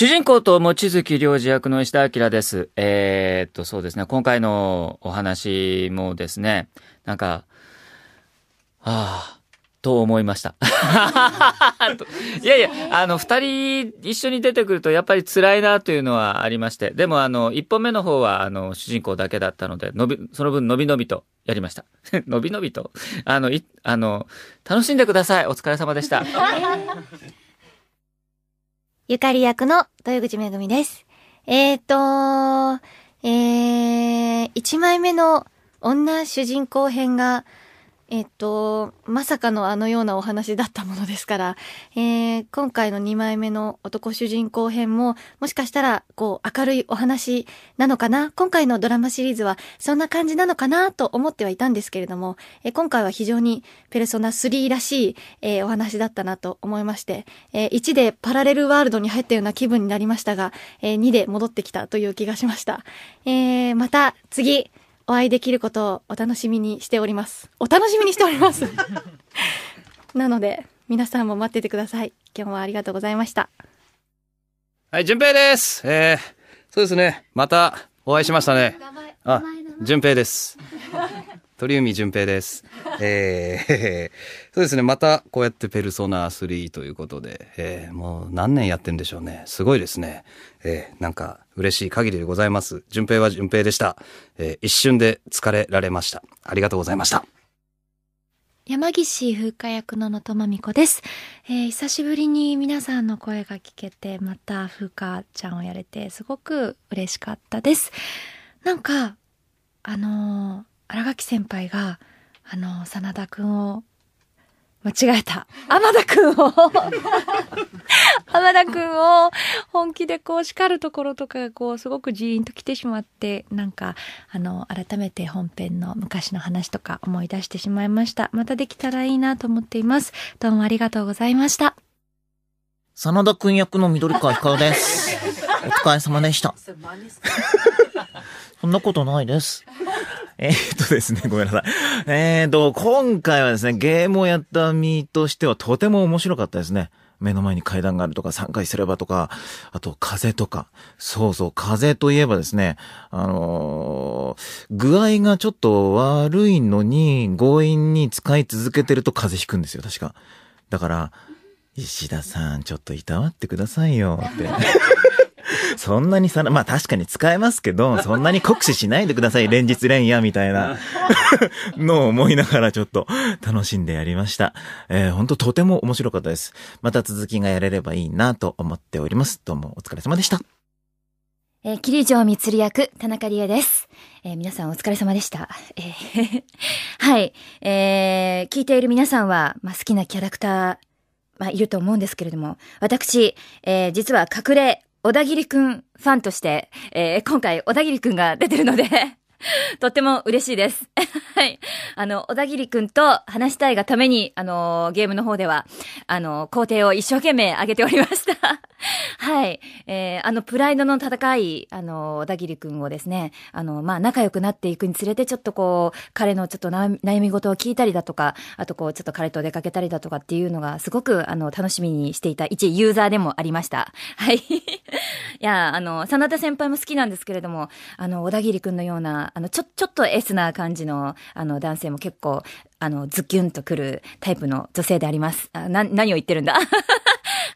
主人公と望月良二役の石田明です。えー、っと、そうですね。今回のお話もですね、なんか、ああ、と思いました。いやいや、あの、二人一緒に出てくるとやっぱり辛いなというのはありまして、でもあの、一本目の方はあの、主人公だけだったので、のび、その分のびのびとやりました。の びのびと。あの、い、あの、楽しんでください。お疲れ様でした。ゆかり役の豊口めぐみです。えーとええー、枚目の女主人公編が、えっと、まさかのあのようなお話だったものですから、えー、今回の2枚目の男主人公編も、もしかしたら、こう、明るいお話なのかな今回のドラマシリーズは、そんな感じなのかなと思ってはいたんですけれども、えー、今回は非常にペルソナ3らしい、えー、お話だったなと思いまして、えー、1でパラレルワールドに入ったような気分になりましたが、えー、2で戻ってきたという気がしました。えー、また次、お会いできることをお楽しみにしております。お楽しみにしております。なので、皆さんも待っててください。今日もありがとうございました。はい、順平です。えー、そうですね。またお会いしましたね。あ、順平です。鳥海純平です。えー、そうですね。また、こうやってペルソナ3ということで、えー、もう何年やってんでしょうね。すごいですね。えー、なんか、嬉しい限りでございます。純平は純平でした。えー、一瞬で疲れられました。ありがとうございました。山岸風花役の野戸真美子です、えー、久しぶりに皆さんの声が聞けて、また風花ちゃんをやれて、すごく嬉しかったです。なんか、あのー新垣先輩があの真田君を間違えた天田君を 天田君を本気でこう叱るところとかがこうすごくジーンと来てしまってなんかあの改めて本編の昔の話とか思い出してしまいましたまたできたらいいなと思っていますどうもありがとうございました真田君役の緑川光ですお疲れ様でした そんなことないですえっとですね、ごめんなさい。えー、っと、今回はですね、ゲームをやった身としてはとても面白かったですね。目の前に階段があるとか、3回すればとか、あと風とか。そうそう、風といえばですね、あのー、具合がちょっと悪いのに、強引に使い続けてると風邪ひくんですよ、確か。だから、石田さん、ちょっといたわってくださいよ、って。そんなにさら、まあ確かに使えますけど、そんなに酷使しないでください、連日連夜みたいな のを思いながらちょっと楽しんでやりました。えー、本当とても面白かったです。また続きがやれればいいなと思っております。どうもお疲れ様でした。えー、霧城光役、田中理恵です。えー、皆さんお疲れ様でした。えー、はい。えー、聞いている皆さんは、まあ、好きなキャラクター、まあ、いると思うんですけれども、私、えー、実は隠れ小田切くんファンとして、えー、今回小田切くんが出てるので とっても嬉しいです。はい。あの、小田切くんと話したいがために、あの、ゲームの方では、あの、工程を一生懸命上げておりました。はい。えー、あの、プライドの戦い、あの、小田切くんをですね、あの、まあ、仲良くなっていくにつれて、ちょっとこう、彼のちょっと悩み事を聞いたりだとか、あとこう、ちょっと彼と出かけたりだとかっていうのが、すごく、あの、楽しみにしていた一ユーザーでもありました。はい。いや、あの、真田先輩も好きなんですけれども、あの、小田切くんのような、あの、ちょ、ちょっとエスな感じの、あの、男性も結構、あの、ズキュンとくるタイプの女性であります。あな、何を言ってるんだ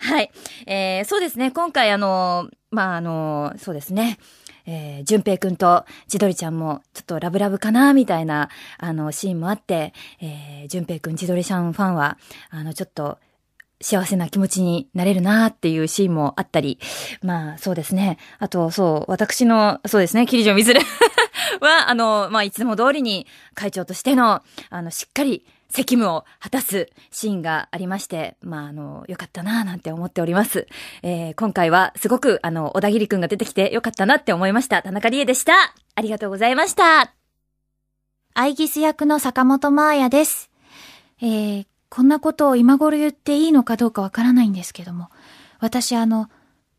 はい。えー、そうですね。今回、あの、まあ、あの、そうですね。えー、淳平くんと千鳥ちゃんも、ちょっとラブラブかなみたいな、あの、シーンもあって、えー、淳平くん、千鳥ちゃんファンは、あの、ちょっと、幸せな気持ちになれるなっていうシーンもあったり、まあそうですね。あとそう、私の、そうですね、キリジョンミズルは、あの、まあいつも通りに会長としての、あの、しっかり責務を果たすシーンがありまして、まあ、あの、よかったなぁなんて思っております。えー、今回はすごく、あの、小田切くんが出てきてよかったなって思いました。田中理恵でした。ありがとうございました。アイギス役の坂本真彩です。えー、こんなことを今頃言っていいのかどうかわからないんですけども、私あの、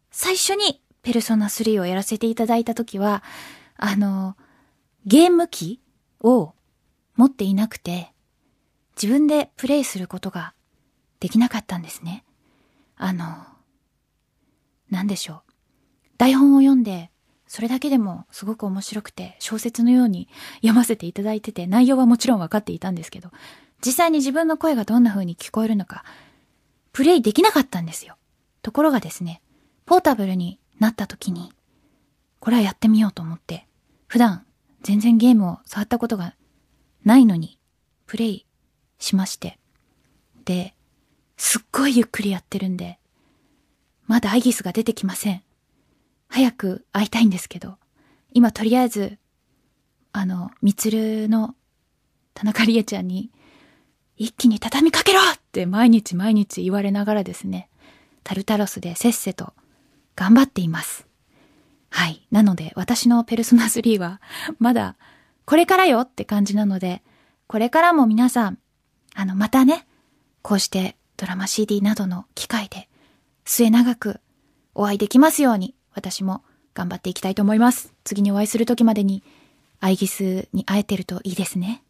最初にペルソナ3をやらせていただいた時は、あの、ゲーム機を持っていなくて、自分でプレイすることができなかったんですね。あの、なんでしょう。台本を読んで、それだけでもすごく面白くて、小説のように読ませていただいてて、内容はもちろん分かっていたんですけど、実際に自分の声がどんな風に聞こえるのか、プレイできなかったんですよ。ところがですね、ポータブルになった時に、これはやってみようと思って、普段全然ゲームを触ったことがないのに、プレイしまして。で、すっごいゆっくりやってるんで、まだアイギスが出てきません。早く会いたいんですけど、今とりあえず、あの、みつるの田中理恵ちゃんに一気に畳みかけろって毎日毎日言われながらですね、タルタロスでせっせと頑張っています。はい。なので、私のペルソナ3は、まだ、これからよって感じなので、これからも皆さん、あの、またね、こうしてドラマ CD などの機会で、末長くお会いできますように、私も頑張っていきたいと思います。次にお会いする時までに、アイギスに会えてるといいですね。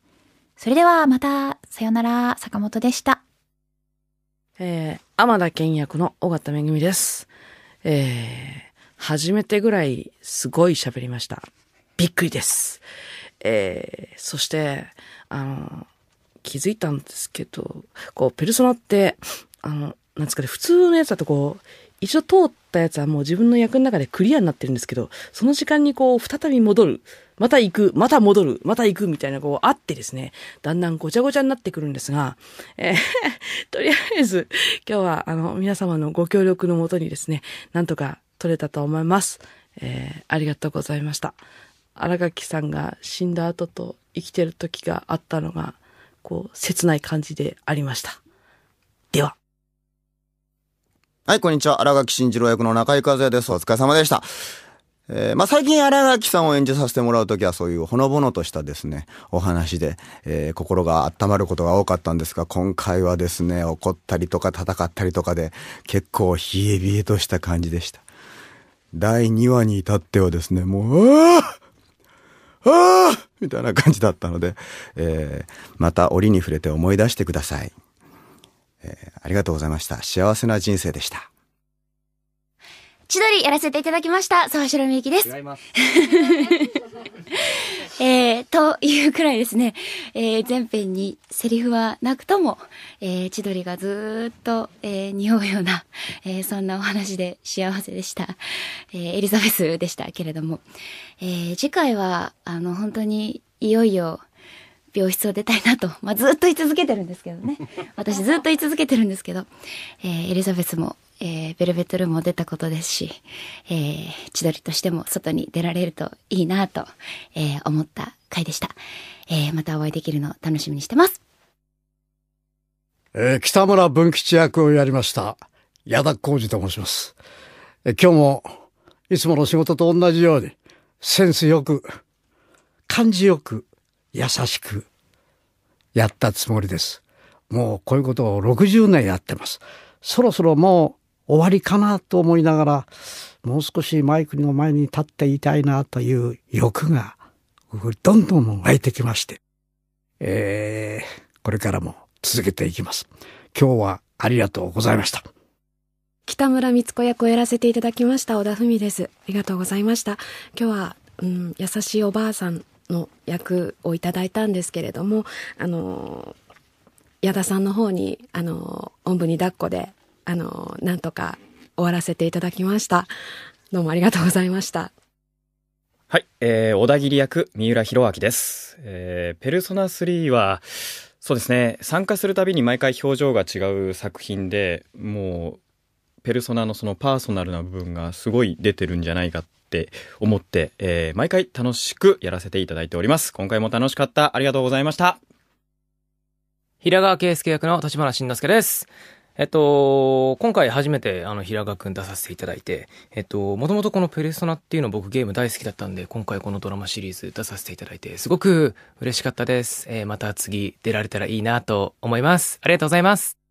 それではまた、さよなら、坂本でした。えー、天田健役の尾形めぐみです。えー、初めてぐらいすごい喋りました。びっくりです。えー、そして、あの、気づいたんですけど、こう、ペルソナって、あの、なんですかね、普通のやつだとこう、一度通ったやつはもう自分の役の中でクリアになってるんですけど、その時間にこう、再び戻る。また行く、また戻る、また行くみたいなこうあってですね、だんだんごちゃごちゃになってくるんですが、えー、とりあえず今日はあの皆様のご協力のもとにですね、なんとか撮れたと思います。えー、ありがとうございました。荒垣さんが死んだ後と生きてる時があったのが、こう、切ない感じでありました。では。はい、こんにちは。荒垣慎次郎役の中井和也です。お疲れ様でした。えー、まあ、最近荒垣さんを演じさせてもらうときはそういうほのぼのとしたですね、お話で、えー、心が温まることが多かったんですが、今回はですね、怒ったりとか戦ったりとかで、結構冷え冷えとした感じでした。第2話に至ってはですね、もう、ああああみたいな感じだったので、えー、また折に触れて思い出してください。えありがとうございました。幸せな人生でした。千鳥やらせていただきました。沢城みゆきです。違います。えー、というくらいですね、えー、前編にセリフはなくとも、えー、千鳥がずっと、えー、匂うような、えー、そんなお話で幸せでした。えー、エリザベスでしたけれども、えー、次回は、あの、本当にいよいよ、病室を出たいなと、まあ、ずっと言い続けてるんですけどね。私ずっと言い続けてるんですけど、えー、エリザベスもえー、ベルベットルームも出たことですし、えー、千鳥としても外に出られるといいなと、えー、思った回でした。えー、またお会いできるのを楽しみにしてます。えー、北村文吉役をやりました、矢田浩二と申します。えー、今日も、いつもの仕事と同じように、センスよく、感じよく、優しく、やったつもりです。もうこういうことを60年やってます。そろそろもう終わりかなと思いながらもう少しマイクの前に立っていたいなという欲がどんどん湧いてきまして、えー、これからも続けていきます。今日はありがとうございました。北村光子役をやらせていただきました小田文です。ありがとうございました。今日は、うん、優しいおばあさんの役をいただいたんですけれども、あの、矢田さんの方に、あの、おんぶに抱っこであの、なんとか終わらせていただきました。どうもありがとうございました。はい、えー、小田切役、三浦博明です。えー、ペルソナ3は、そうですね、参加するたびに毎回表情が違う作品で、もう、ペルソナのそのパーソナルな部分がすごい出てるんじゃないかって思って、えー、毎回楽しくやらせていただいております。今回も楽しかった。ありがとうございました。平川圭介役の立花慎之介です。えっと、今回初めてあの平賀くん出させていただいて、えっと、もともとこのペルソナっていうの僕ゲーム大好きだったんで、今回このドラマシリーズ出させていただいて、すごく嬉しかったです。えー、また次出られたらいいなと思います。ありがとうございます。